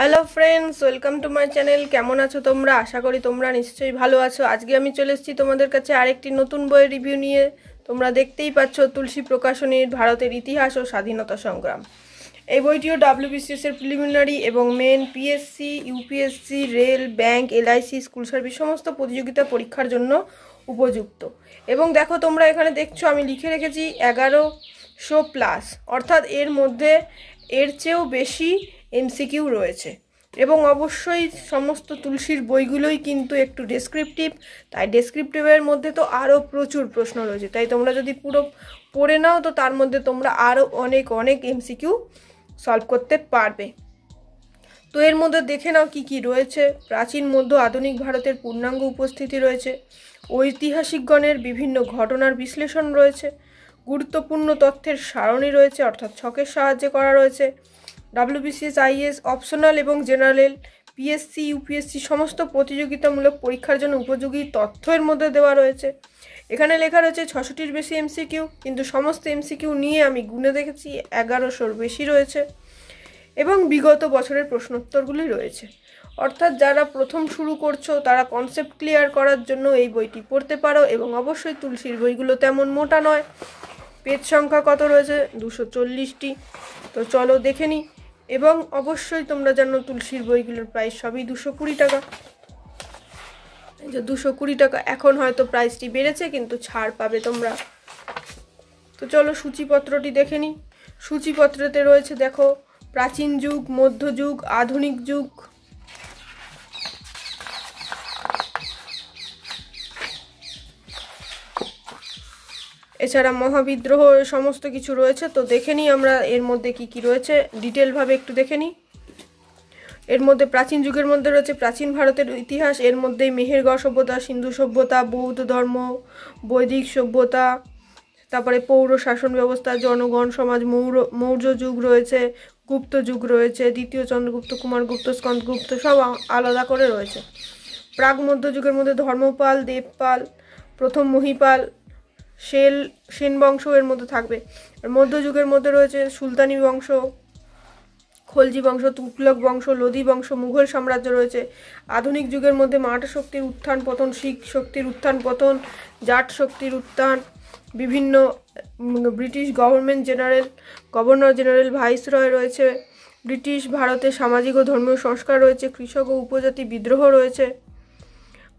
hello friends welcome to my channel কেমন আছো তোমরা আশা করি তোমরা নিশ্চয়ই ভালো আছো আজকে আমি চলে এসেছি তোমাদের কাছে আরেকটি নতুন বইয়ের রিভিউ নিয়ে তোমরা দেখতেই পাচ্ছ তুলসী প্রকাশনীর ভারতের ইতিহাস ও স্বাধীনতা সংগ্রাম এই বইটিও ডাব্লিউবিসিএসের প্রিলিমিনারি এবং main PSC UPSC rail bank LIC school service সমস্ত প্রতিযোগিতা পরীক্ষার জন্য উপযুক্ত এবং দেখো তোমরা এখানে দেখছো আমি লিখে রেখেছি এগারোশো প্লাস অর্থাৎ এর মধ্যে এর চেয়েও বেশি এমসিকিউ রয়েছে এবং অবশ্যই সমস্ত তুলসীর বইগুলোই কিন্তু একটু ডেসক্রিপটিভ তাই ডেসক্রিপটিভের মধ্যে তো আরও প্রচুর প্রশ্ন রয়েছে তাই তোমরা যদি পুরো পড়ে নাও তো তার মধ্যে তোমরা আরও অনেক অনেক এমসিকিউ সলভ করতে পারবে তো এর মধ্যে দেখে নাও কি কি রয়েছে প্রাচীন মধ্য আধুনিক ভারতের পূর্ণাঙ্গ উপস্থিতি রয়েছে ঐতিহাসিকগণের বিভিন্ন ঘটনার বিশ্লেষণ রয়েছে গুরুত্বপূর্ণ তথ্যের সারণী রয়েছে অর্থাৎ ছকের সাহায্যে করা রয়েছে ডাব্লিউবিসিএস আইএস অপশনাল এবং জেনারেল পিএসসি ইউপিএসসি সমস্ত প্রতিযোগিতামূলক পরীক্ষার জন্য উপযোগী তথ্যের মধ্যে দেওয়া রয়েছে এখানে লেখা রয়েছে ছশোটির বেশি এমসিকিউ কিন্তু সমস্ত এমসিকিউ নিয়ে আমি গুনে দেখেছি এগারোশোর বেশি রয়েছে এবং বিগত বছরের প্রশ্নোত্তরগুলি রয়েছে অর্থাৎ যারা প্রথম শুরু করছো তারা কনসেপ্ট ক্লিয়ার করার জন্য এই বইটি পড়তে পারো এবং অবশ্যই তুলসীর বইগুলো তেমন মোটা নয় পেজ সংখ্যা কত রয়েছে দুশো চল্লিশটি তো চলো দেখে নিই এবং অবশ্যই তোমরা জানো তুলসীর বইগুলোর প্রাইস সবই দুশো কুড়ি টাকা যে দুশো কুড়ি টাকা এখন হয়তো প্রাইসটি বেড়েছে কিন্তু ছাড় পাবে তোমরা তো চলো সূচিপত্রটি দেখে নিই সূচিপত্রতে রয়েছে দেখো প্রাচীন যুগ মধ্যযুগ আধুনিক যুগ এছাড়া মহাবিদ্রোহ সমস্ত কিছু রয়েছে তো দেখে নিই আমরা এর মধ্যে কি কি রয়েছে ডিটেলভাবে একটু দেখে নিই এর মধ্যে প্রাচীন যুগের মধ্যে রয়েছে প্রাচীন ভারতের ইতিহাস এর মধ্যে মেহেরগড় সভ্যতা সিন্ধু সভ্যতা বৌদ্ধ ধর্ম বৈদিক সভ্যতা তারপরে পৌর শাসন ব্যবস্থা জনগণ সমাজ মৌর মৌর্য যুগ রয়েছে গুপ্ত যুগ রয়েছে দ্বিতীয় চন্দ্রগুপ্ত কুমার গুপ্ত স্কন্দগুপ্ত সব আলাদা করে রয়েছে প্রাক মধ্যযুগের মধ্যে ধর্মপাল দেবপাল প্রথম মহিপাল সেল সেন বংশ এর মধ্যে থাকবে আর মধ্যযুগের মধ্যে রয়েছে সুলতানি বংশ খলজি বংশ তুকলক বংশ লোদি বংশ মুঘল সাম্রাজ্য রয়েছে আধুনিক যুগের মধ্যে মারাঠা শক্তির উত্থান পতন শিখ শক্তির উত্থান পতন জাট শক্তির উত্থান বিভিন্ন British government general governor general viceroy রয়েছে ব্রিটিশ ভারতে সামাজিক ও ধর্মীয় সংস্কার রয়েছে কৃষক ও উপজাতি বিদ্রোহ রয়েছে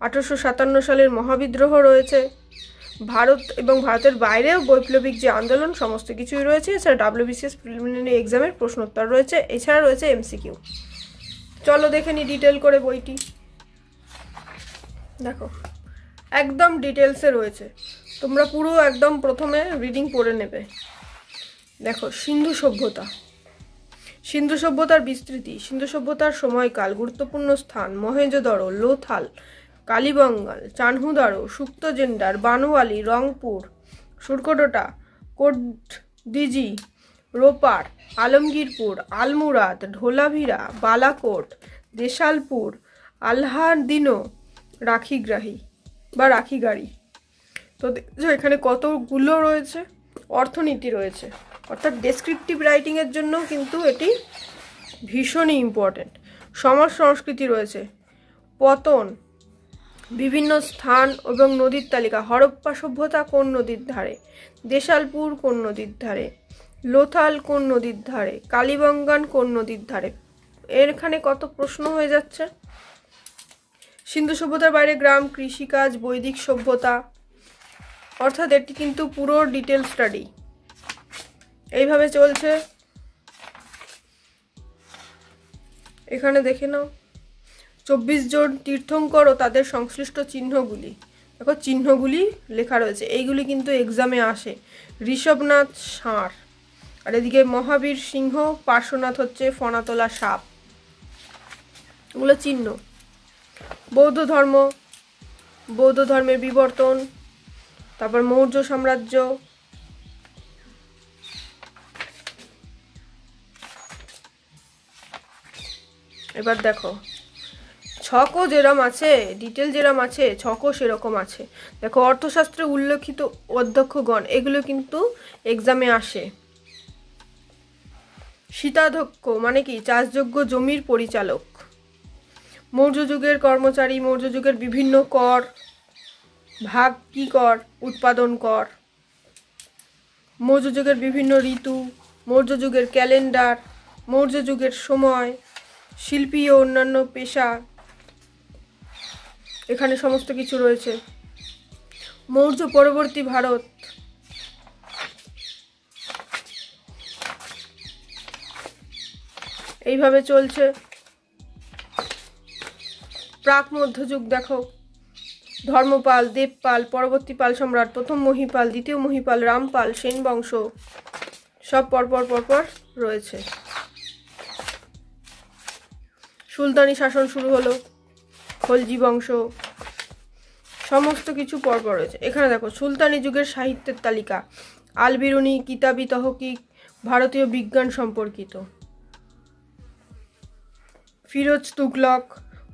আঠারোশো সাতান্ন সালের মহাবিদ্রোহ রয়েছে ভারত এবং ভারতের বাইরেও বৈপ্লবিক যে আন্দোলন সমস্ত কিছুই রয়েছে এছাড়া ডাব্লিউবিসিএস প্রিলিমিনারি এক্সামের প্রশ্নোত্তর রয়েছে এছাড়া রয়েছে এমসিকিউ চলো দেখে নি ডিটেল করে বইটি দেখো একদম ডিটেলসে রয়েছে তোমরা পুরো একদম প্রথমে রিডিং পড়ে নেবে দেখো সিন্ধু সভ্যতা সিন্ধু সভ্যতার বিস্তৃতি সিন্ধু সভ্যতার সময়কাল গুরুত্বপূর্ণ স্থান মহেজদড় লোথাল কালীবঙ্গাল চানহুদারো জেন্ডার বানোয়ালি রংপুর সুরকোটোটা কোডিজি রোপার আলমগীরপুর আলমুরাদ ঢোলাভিরা বালাকোট দেশালপুর আল্লাহারদিনো রাখিগ্রাহী বা রাখিগাড়ি তো এখানে কতগুলো রয়েছে অর্থনীতি রয়েছে অর্থাৎ ডেসক্রিপটিভ রাইটিংয়ের জন্য কিন্তু এটি ভীষণই ইম্পর্ট্যান্ট সমাজ সংস্কৃতি রয়েছে পতন বিভিন্ন স্থান এবং নদীর তালিকা হরপ্পা সভ্যতা কোন নদীর ধারে দেশালপুর কোন নদীর ধারে লোথাল কোন নদীর ধারে কালীবঙ্গান কোন নদীর ধারে এখানে কত প্রশ্ন হয়ে যাচ্ছে সিন্ধু সভ্যতার বাইরে গ্রাম কৃষিকাজ বৈদিক সভ্যতা অর্থাৎ এটি কিন্তু পুরো ডিটেল স্টাডি এইভাবে চলছে এখানে দেখে নাও চব্বিশ জন তীর্থঙ্কর ও তাদের সংশ্লিষ্ট চিহ্নগুলি দেখো চিহ্নগুলি লেখা রয়েছে এইগুলি কিন্তু এক্সামে আসে ঋষভনাথ ষাঁড় আর এদিকে মহাবীর সিংহ পার্শ্বনাথ হচ্ছে ফনাতলা সাপ এগুলো চিহ্ন বৌদ্ধ ধর্ম বৌদ্ধ ধর্মের বিবর্তন তারপর মৌর্য সাম্রাজ্য এবার দেখো ছকও যেরম আছে ডিটেল যেরম আছে ছকও সেরকম আছে দেখো অর্থশাস্ত্রে উল্লেখিত অধ্যক্ষগণ এগুলো কিন্তু এক্সামে আসে শীতাধ্যক্ষ মানে কি চাষযোগ্য জমির পরিচালক মৌর্য যুগের কর্মচারী মৌর্য যুগের বিভিন্ন কর ভাগ কি কর উৎপাদন কর মৌর্য যুগের বিভিন্ন ঋতু মৌর্য যুগের ক্যালেন্ডার মৌর্য যুগের সময় শিল্পী ও অন্যান্য পেশা এখানে সমস্ত কিছু রয়েছে মৌর্য পরবর্তী ভারত এইভাবে চলছে প্রাক মধ্যযুগ দেখো ধর্মপাল দেবপাল পরবর্তী পাল সম্রাট প্রথম মহিপাল দ্বিতীয় মহিপাল রামপাল সেন বংশ সব পরপর পরপর রয়েছে সুলতানি শাসন শুরু হলো খলজি বংশ সমস্ত কিছু পরপর রয়েছে এখানে দেখো সুলতানি যুগের সাহিত্যের তালিকা আলবিরুনি কিতাবি তহকিক ভারতীয় বিজ্ঞান সম্পর্কিত ফিরোজ তুগলক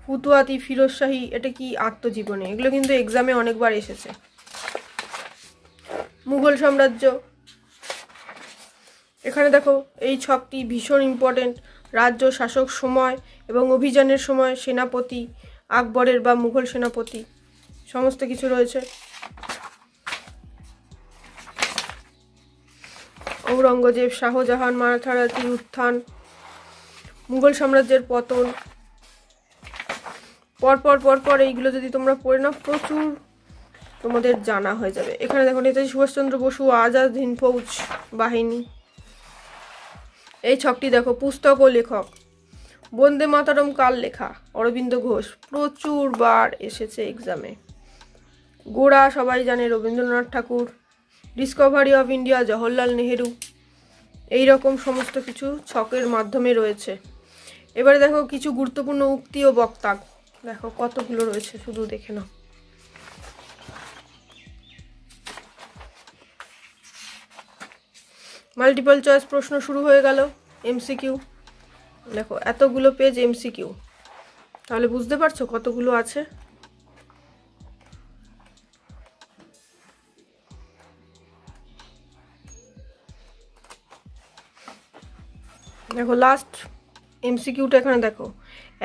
ফুতুয়াতি ফিরোজ শাহী এটা কি আত্মজীবনী এগুলো কিন্তু এক্সামে অনেকবার এসেছে মুঘল সাম্রাজ্য এখানে দেখো এই ছকটি ভীষণ ইম্পর্টেন্ট রাজ্য শাসক সময় এবং অভিযানের সময় সেনাপতি আকবরের বা মুঘল সেনাপতি সমস্ত কিছু রয়েছে ঔরঙ্গজেব শাহজাহান মারাঠারাতির উত্থান মুঘল সাম্রাজ্যের পতন পরপর পরপর এইগুলো যদি তোমরা পড়ে নাও প্রচুর তোমাদের জানা হয়ে যাবে এখানে দেখো নেতাজি সুভাষচন্দ্র বসু আজাদ হিন ফৌজ বাহিনী এই ছকটি দেখো পুস্তক ও লেখক বন্দে মাতারম কাল লেখা অরবিন্দ ঘোষ প্রচুর বার এসেছে এক্সামে গোড়া সবাই জানে Rabindranath Tagore discovery of India Jawaharlal Nehru এই রকম সমস্ত কিছু ছকের মাধ্যমে রয়েছে এবারে দেখো কিছু গুরুত্বপূর্ণ উক্তি ও বক্তা দেখো কতগুলো রয়েছে শুধু দেখে নাও মাল্টিপল চয়েস প্রশ্ন শুরু হয়ে গেল এমসিকিউ দেখো এতগুলো পেজ এমসিকিউ তাহলে বুঝতে পারছো কতগুলো আছে দেখো লাস্ট এমসিকিউটা এখানে দেখো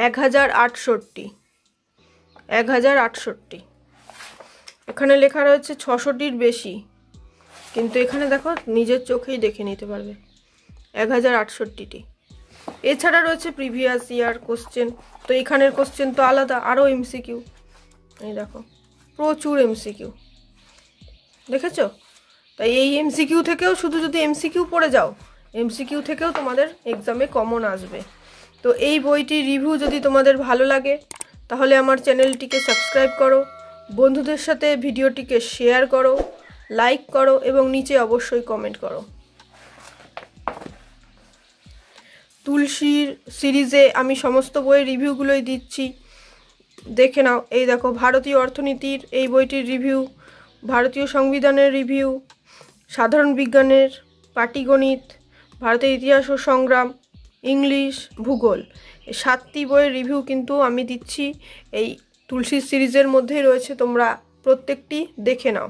এক হাজার আটষট্টি এক হাজার আটষট্টি এখানে লেখা রয়েছে ছশোটির বেশি কিন্তু এখানে দেখো নিজের চোখেই দেখে নিতে পারবে এক হাজার আটষট্টিটি এছাড়া রয়েছে প্রিভিয়াস ইয়ার কোশ্চেন তো এখানের কোশ্চেন তো আলাদা আরও এমসিকিউ এই দেখো প্রচুর এমসিকিউ দেখেছ তাই এই এমসিকিউ থেকেও শুধু যদি এমসিকিউ পড়ে যাও এমসিকিউ থেকেও তোমাদের এক্সামে কমন আসবে তো এই বইটির রিভিউ যদি তোমাদের ভালো লাগে তাহলে আমার চ্যানেলটিকে সাবস্ক্রাইব করো বন্ধুদের সাথে ভিডিওটিকে শেয়ার করো লাইক করো এবং নিচে অবশ্যই কমেন্ট করো তুলসীর সিরিজে আমি সমস্ত বইয়ের রিভিউগুলোই দিচ্ছি দেখে নাও এই দেখো ভারতীয় অর্থনীতির এই বইটির রিভিউ ভারতীয় সংবিধানের রিভিউ সাধারণ বিজ্ঞানের পাটিগণিত ভারতের ইতিহাস ও সংগ্রাম ইংলিশ ভূগোল সাতটি বইয়ের রিভিউ কিন্তু আমি দিচ্ছি এই তুলসী সিরিজের মধ্যেই রয়েছে তোমরা প্রত্যেকটি দেখে নাও